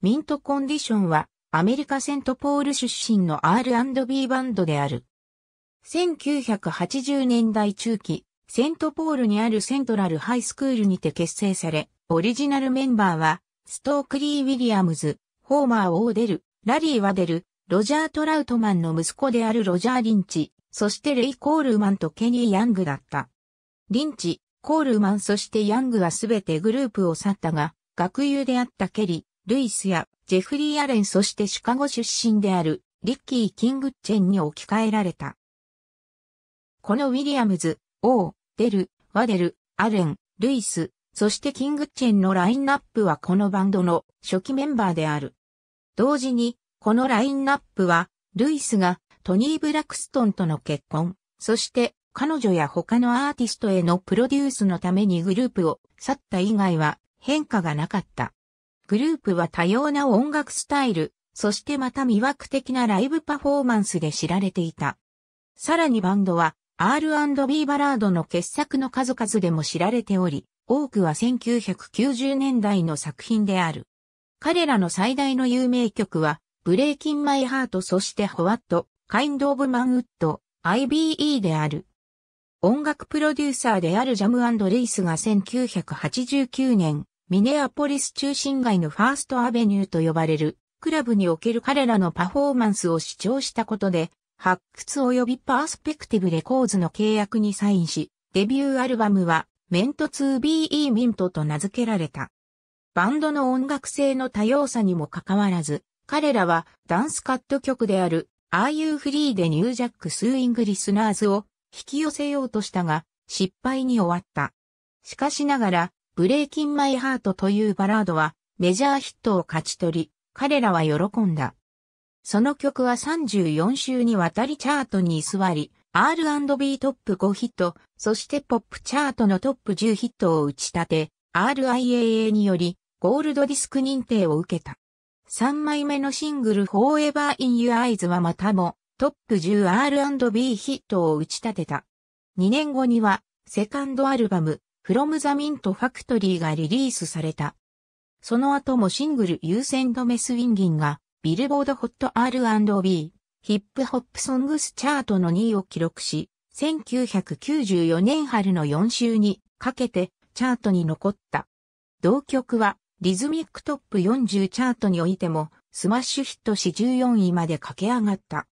ミントコンディションはアメリカセントポール出身の R&B バンドである。1980年代中期、セントポールにあるセントラルハイスクールにて結成され、オリジナルメンバーは、ストークリー・ウィリアムズ、ホーマー・オーデル、ラリー・ワデル、ロジャー・トラウトマンの息子であるロジャー・リンチ、そしてレイ・コールマンとケニー・ヤングだった。リンチ、コールマンそしてヤングはすべてグループを去ったが、学友であったケリ、ルイスやジェフリー・アレンそしてシカゴ出身であるリッキー・キングッチェンに置き換えられた。このウィリアムズ、オー、デル、ワデル、アレン、ルイス、そしてキングッチェンのラインナップはこのバンドの初期メンバーである。同時に、このラインナップは、ルイスがトニー・ブラクストンとの結婚、そして彼女や他のアーティストへのプロデュースのためにグループを去った以外は変化がなかった。グループは多様な音楽スタイル、そしてまた魅惑的なライブパフォーマンスで知られていた。さらにバンドは R&B バラードの傑作の数々でも知られており、多くは1990年代の作品である。彼らの最大の有名曲は、ブレイキンマイハートそしてホワット、カインドオブマンウッド、IBE である。音楽プロデューサーであるジャムリースが1989年、ミネアポリス中心街のファーストアベニューと呼ばれるクラブにおける彼らのパフォーマンスを主張したことで、発掘及びパースペクティブレコーズの契約にサインし、デビューアルバムはメント 2BE ミントと名付けられた。バンドの音楽性の多様さにもかかわらず、彼らはダンスカット曲である Are You Free でニュージャックスイングリスナーズを引き寄せようとしたが、失敗に終わった。しかしながら、ブレイキンマイハートというバラードはメジャーヒットを勝ち取り、彼らは喜んだ。その曲は34週にわたりチャートに居座り、R&B トップ5ヒット、そしてポップチャートのトップ10ヒットを打ち立て、RIAA によりゴールドディスク認定を受けた。3枚目のシングル Forever in Your Eyes はまたもトップ 10R&B ヒットを打ち立てた。2年後にはセカンドアルバムフロムザミントファクトリーがリリースされた。その後もシングル優先ドメスウィンギンが、ビルボードホット R&B、ヒップホップソングスチャートの2位を記録し、1994年春の4週にかけてチャートに残った。同曲はリズミックトップ40チャートにおいてもスマッシュヒットし14位まで駆け上がった。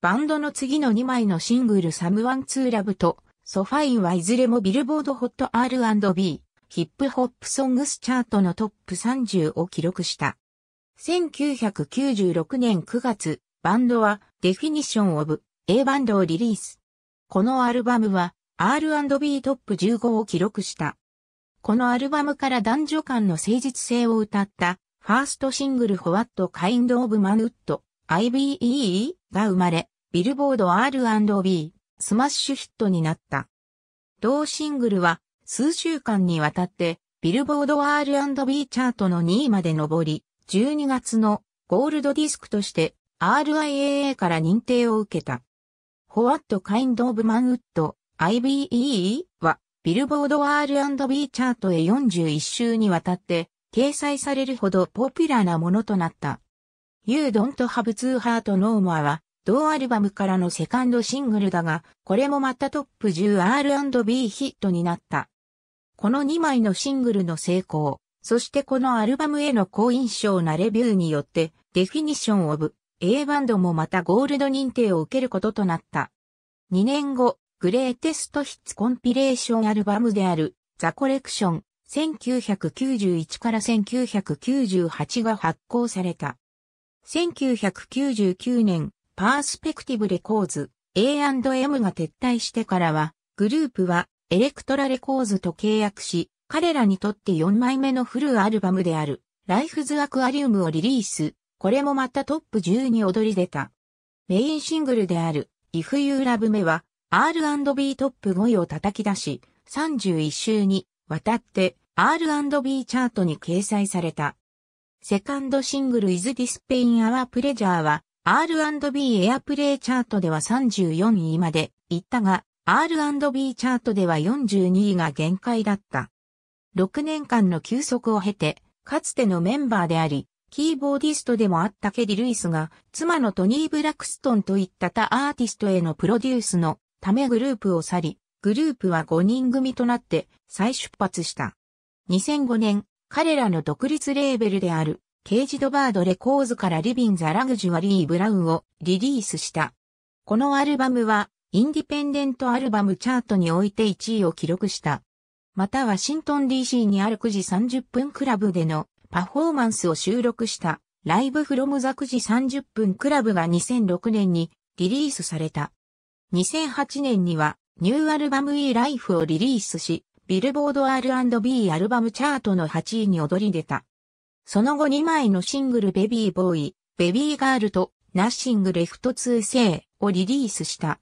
バンドの次の2枚のシングルサムワンツーラブとソファインはいずれもビルボードホット R&B、ヒップホップソングスチャートのトップ30を記録した。1996年9月、バンドは Definition of A バンドをリリース。このアルバムは R&B トップ15を記録した。このアルバムから男女間の誠実性を歌ったファーストシングル What Kind of Man w o u d I Be? が生まれ、ビルボード R&B スマッシュヒットになった。同シングルは数週間にわたってビルボード R&B チャートの2位まで上り、12月のゴールドディスクとして RIAA から認定を受けた。ホワット・カインド・オブ・マンウッド IBE はビルボード R&B チャートへ41週にわたって掲載されるほどポピュラーなものとなった。You Don't Have t o Heart No More は同アルバムからのセカンドシングルだが、これもまたトップ 10R&B ヒットになった。この2枚のシングルの成功、そしてこのアルバムへの好印象なレビューによって、デフィニッションオブ A バンドもまたゴールド認定を受けることとなった。2年後、グレーテストヒッツコンピレーションアルバムである、ザコレクション、1991から1998が発行された。1999年、パースペクティブレコーズ、A&M が撤退してからは、グループはエレクトラレコーズと契約し、彼らにとって4枚目のフルアルバムである、ライフズアクアリウムをリリース、これもまたトップ10に踊り出た。メインシングルである、If You Love Me は、R&B トップ5位を叩き出し、31週にわたって R&B チャートに掲載された。セカンドシングル Is This Pain Our Pleasure は R&B エアプレイチャートでは34位まで行ったが、R&B チャートでは42位が限界だった。6年間の休息を経て、かつてのメンバーであり、キーボーディストでもあったケリ・ルイスが、妻のトニー・ブラクストンといった他アーティストへのプロデュースのためグループを去り、グループは5人組となって再出発した。2005年、彼らの独立レーベルであるケージドバードレコーズからリビン・ザ・ラグジュアリー・ブラウンをリリースした。このアルバムは、インディペンデントアルバムチャートにおいて1位を記録した。またワシントン DC にある9時30分クラブでのパフォーマンスを収録したライブフロムザ9時30分クラブが2006年にリリースされた。2008年にはニューアルバム E ライフをリリースし、ビルボード R&B アルバムチャートの8位に躍り出た。その後2枚のシングルベビーボーイ、ベビーガールとナッシングレフト2イをリリースした。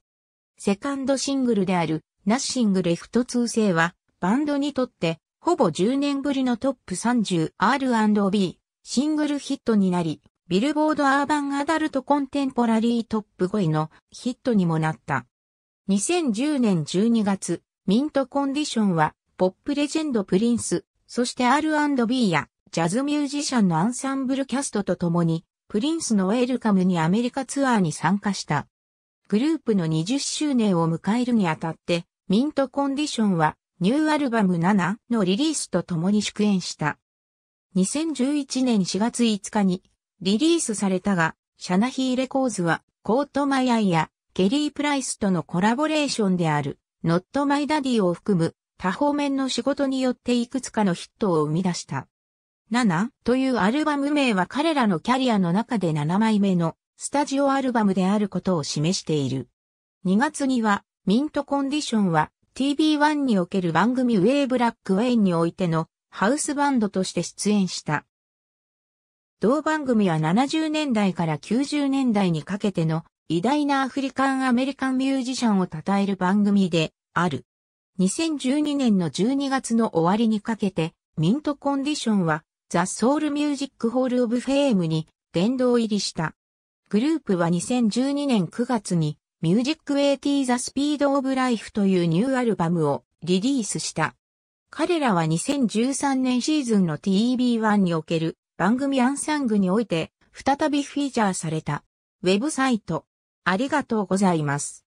セカンドシングルであるナッシングレフト2イはバンドにとってほぼ10年ぶりのトップ 30R&B シングルヒットになり、ビルボードアーバンアダルトコンテンポラリートップ5位のヒットにもなった。2010年12月、ミントコンディションはポップレジェンドプリンス、そして R&B やジャズミュージシャンのアンサンブルキャストと共に、プリンスのウェルカムにアメリカツアーに参加した。グループの20周年を迎えるにあたって、ミントコンディションは、ニューアルバム7のリリースと共に祝演した。2011年4月5日にリリースされたが、シャナヒーレコーズはコートマイアイやケリー・プライスとのコラボレーションであるノット・マイ・ダディを含む多方面の仕事によっていくつかのヒットを生み出した。7というアルバム名は彼らのキャリアの中で7枚目のスタジオアルバムであることを示している。2月にはミントコンディションは TV1 における番組ウェイブラックウェインにおいてのハウスバンドとして出演した。同番組は70年代から90年代にかけての偉大なアフリカンアメリカンミュージシャンを称える番組である。2012年の12月の終わりにかけてミントコンディションはザ・ソウル・ミュージック・ホール・オブ・フェームに殿堂入りした。グループは2012年9月にミュージック・エイティザ・スピード・オブ・ライフというニューアルバムをリリースした。彼らは2013年シーズンの t v 1における番組アンサングにおいて再びフィーチャーされた。ウェブサイト。ありがとうございます。